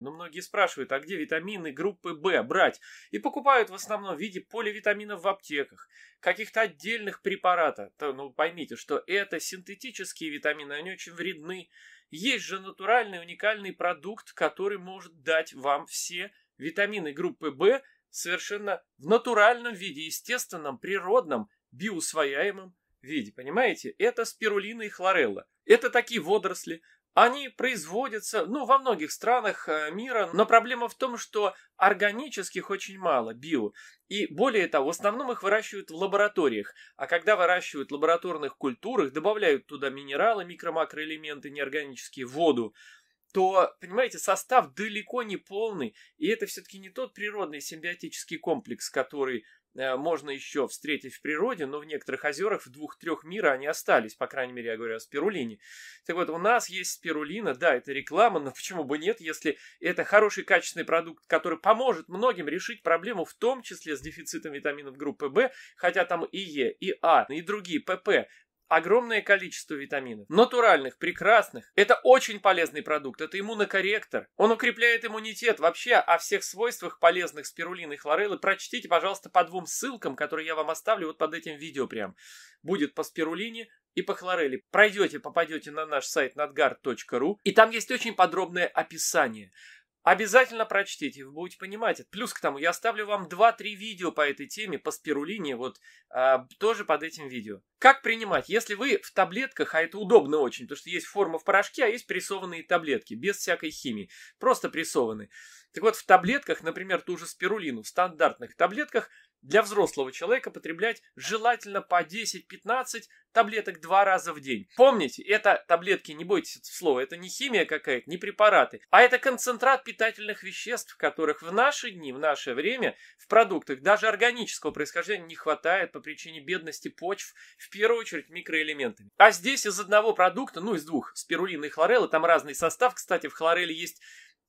Но многие спрашивают, а где витамины группы В брать? И покупают в основном в виде поливитаминов в аптеках, каких-то отдельных препаратов. То, ну, поймите, что это синтетические витамины, они очень вредны. Есть же натуральный уникальный продукт, который может дать вам все витамины группы В совершенно в натуральном виде, естественном, природном, биусвояемом виде, понимаете? Это спирулина и хлорелла. Это такие водоросли. Они производятся, ну, во многих странах э, мира, но проблема в том, что органических очень мало, био. И более того, в основном их выращивают в лабораториях. А когда выращивают в лабораторных культурах, добавляют туда минералы, микро-макроэлементы неорганические, воду, то, понимаете, состав далеко не полный, и это все-таки не тот природный симбиотический комплекс, который Э, можно еще встретить в природе, но в некоторых озерах в двух-трех мира они остались, по крайней мере, я говорю о спирулине. Так вот, у нас есть спирулина, да, это реклама, но почему бы нет, если это хороший качественный продукт, который поможет многим решить проблему, в том числе с дефицитом витаминов группы В, хотя там и Е, и А, и другие, ПП, огромное количество витаминов. Натуральных, прекрасных. Это очень полезный продукт, это иммунокорректор. Он укрепляет иммунитет. Вообще о всех свойствах полезных спирулины и хлореллы прочтите, пожалуйста, по двум ссылкам, которые я вам оставлю вот под этим видео прям. Будет по спирулине и по хлорели. Пройдете, попадете на наш сайт надгар.ру, и там есть очень подробное описание. Обязательно прочтите, вы будете понимать Плюс к тому, я оставлю вам 2-3 видео по этой теме, по спирулине, вот э, тоже под этим видео. Как принимать? Если вы в таблетках, а это удобно очень, потому что есть форма в порошке, а есть прессованные таблетки, без всякой химии, просто прессованные. Так вот, в таблетках, например, ту же спирулину, в стандартных таблетках для взрослого человека потреблять желательно по 10-15 таблеток два раза в день. Помните, это таблетки, не бойтесь этого слова, это не химия какая-то, не препараты, а это концентрат питательных веществ, которых в наши дни, в наше время в продуктах даже органического происхождения не хватает по причине бедности почв, в первую очередь микроэлементами. А здесь из одного продукта, ну из двух, спирулина и хлорелла, там разный состав, кстати, в хлореле есть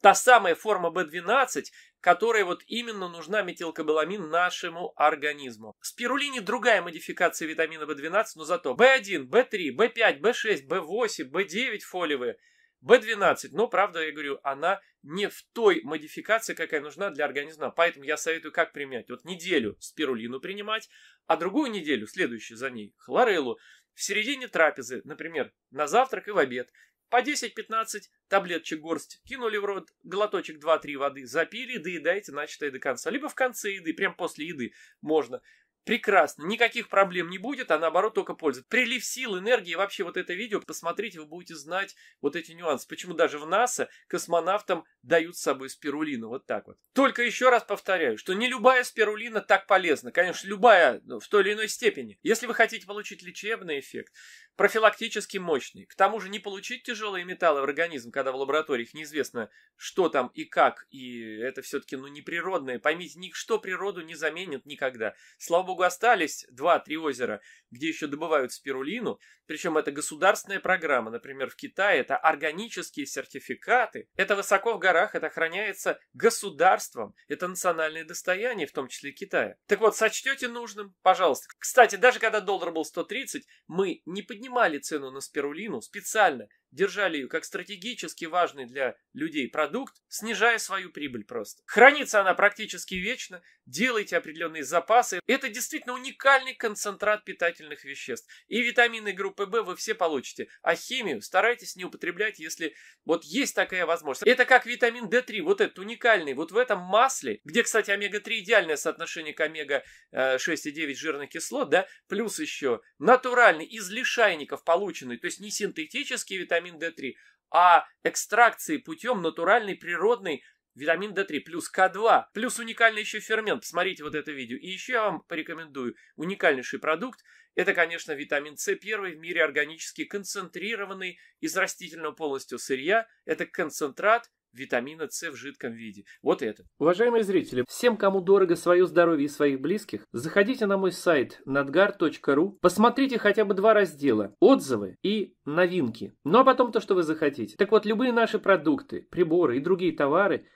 Та самая форма B12, которая вот именно нужна метилкобаламин нашему организму. Спирулине другая модификация витамина B12, но зато B1, B3, B5, B6, B8, B9 фолиевые – B12, но, правда, я говорю, она не в той модификации, какая нужна для организма. Поэтому я советую как применять. Вот неделю спирулину принимать, а другую неделю, следующую за ней, хлореллу. В середине трапезы, например, на завтрак и в обед. По 10-15 таблеточек горсть кинули в рот, глоточек 2-3 воды запили, доедаете начатое до конца. Либо в конце еды, прям после еды можно Прекрасно, никаких проблем не будет, а наоборот только польза. Прилив сил, энергии, вообще вот это видео, посмотрите, вы будете знать вот эти нюансы. Почему даже в НАСА космонавтам дают с собой спирулину, вот так вот. Только еще раз повторяю, что не любая спирулина так полезна. Конечно, любая в той или иной степени. Если вы хотите получить лечебный эффект, профилактически мощный, к тому же не получить тяжелые металлы в организм, когда в лабораториях неизвестно, что там и как, и это все-таки ну, неприродное. природное. Поймите, ничто природу не заменит никогда. Слава богу, Богу, остались два-три озера, где еще добывают спирулину. Причем это государственная программа. Например, в Китае это органические сертификаты. Это высоко в горах, это охраняется государством. Это национальное достояние, в том числе Китая. Так вот, сочтете нужным, пожалуйста. Кстати, даже когда доллар был 130, мы не поднимали цену на спирулину специально держали ее как стратегически важный для людей продукт, снижая свою прибыль просто. Хранится она практически вечно, делайте определенные запасы. Это действительно уникальный концентрат питательных веществ. И витамины группы В вы все получите. А химию старайтесь не употреблять, если вот есть такая возможность. Это как витамин D3, вот этот уникальный, вот в этом масле, где, кстати, омега-3 идеальное соотношение к омега-6 э, и 9 жирных кислот, да, плюс еще натуральный из лишайников полученный, то есть не синтетический витамин, витамин D3, а экстракции путем натуральной природной витамин D3 плюс К2, плюс уникальный еще фермент. Посмотрите вот это видео. И еще я вам порекомендую уникальнейший продукт. Это, конечно, витамин С, первый в мире органический, концентрированный из растительного полностью сырья. Это концентрат витамина С в жидком виде. Вот это. Уважаемые зрители, всем, кому дорого свое здоровье и своих близких, заходите на мой сайт nadgar.ru, посмотрите хотя бы два раздела – отзывы и новинки. Ну а потом то, что вы захотите. Так вот, любые наши продукты, приборы и другие товары –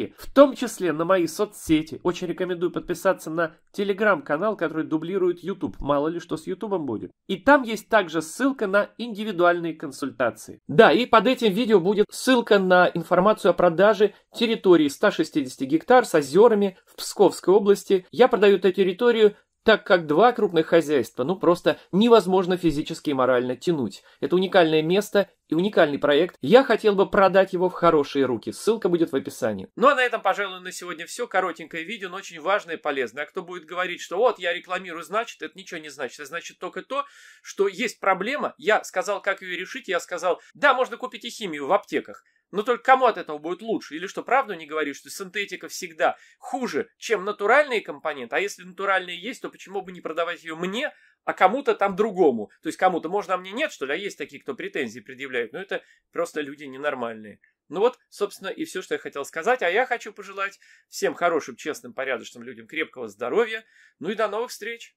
ссылки, в том числе на мои соцсети. Очень рекомендую подписаться на телеграм-канал, который дублирует YouTube. Мало ли что с YouTube будет. И там есть также ссылка на индивидуальные консультации. Да, и под этим видео будет ссылка на информацию о продаже территории 160 гектар с озерами в Псковской области. Я продаю эту территорию так как два крупных хозяйства, ну просто невозможно физически и морально тянуть. Это уникальное место, и уникальный проект. Я хотел бы продать его в хорошие руки. Ссылка будет в описании. Ну а на этом, пожалуй, на сегодня все. Коротенькое видео, но очень важное и полезное. А кто будет говорить, что вот я рекламирую, значит, это ничего не значит. Это значит только то, что есть проблема. Я сказал, как ее решить. Я сказал, да, можно купить и химию в аптеках. Но только кому от этого будет лучше? Или что, правду не говоришь, что синтетика всегда хуже, чем натуральные компоненты? А если натуральные есть, то почему бы не продавать ее мне, а кому-то там другому. То есть кому-то, можно, а мне нет, что ли? А есть такие, кто претензии предъявляет. Но ну, это просто люди ненормальные. Ну вот, собственно, и все, что я хотел сказать. А я хочу пожелать всем хорошим, честным, порядочным людям крепкого здоровья. Ну и до новых встреч!